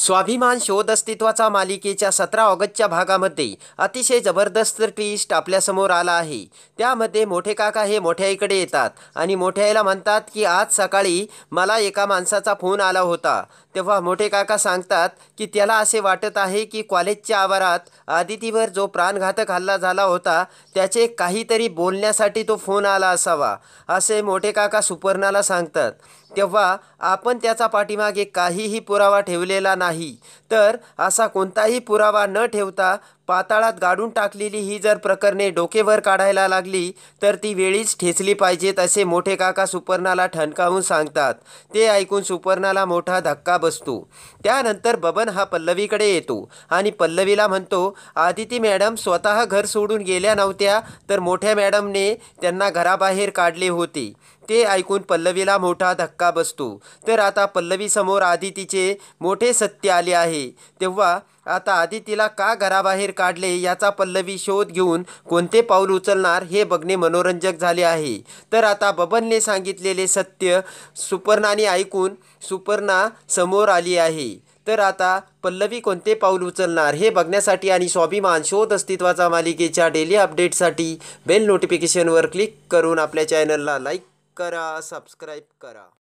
स्वाभिमान शोध अस्तित्वाचा मालिकेच्या सतरा ऑगस्टच्या भागामध्ये अतिशय जबरदस्त ट्विस्ट आपल्यासमोर आला आहे त्यामध्ये मोठे काका हे मोठ्याईकडे येतात आणि मोठ्याईला म्हणतात की आज सकाळी मला एका माणसाचा फोन आला होता तेव्हा मोठे काका सांगतात की त्याला असे वाटत आहे की कॉलेजच्या आवारात आदितीवर जो प्राणघातक हल्ला झाला होता त्याचे काहीतरी बोलण्यासाठी तो फोन आला असावा असे मोठे काका सुपर्णाला सांगतात तेव्हा आपण त्याचा पाठीमागे काहीही पुरावा ठेवलेला नाही तर असा कोणताही पुरावा न ठेवता पाताळात गाडून टाकलेली ही जर प्रकरणे डोकेवर काढायला लागली तर ती वेळीच ठेचली पाहिजेत असे मोठे काका सुपर्णाला ठणकावून सांगतात ते ऐकून सुपर्णाला मोठा धक्का बसतो त्यानंतर बबन हा पल्लवीकडे येतो आणि पल्लवीला म्हणतो आदिती मॅडम स्वतः घर सोडून गेल्या नव्हत्या तर मोठ्या मॅडमने त्यांना घराबाहेर काढले होते ते ऐकून पल्लवीला मोठा धक्का बसतो तर आता पल्लवीसमोर आदितीचे मोठे सत्य आले आहे तेव्हा आता आदितीला का घराबाहेर काढले याचा पल्लवी शोध घेऊन कोणते पाऊल उचलणार हे बघणे मनोरंजक झाले आहे तर आता बबनने सांगितलेले सत्य सुपर्णाने ऐकून सुपर्णा समोर आली आहे तर आता पल्लवी कोणते पाऊल उचलणार हे बघण्यासाठी आणि स्वाभिमान शोध अस्तित्वाचा मालिकेच्या डेली अपडेटसाठी बेल नोटिफिकेशनवर क्लिक करून आपल्या चॅनलला लाईक करा सबस्क्राईब करा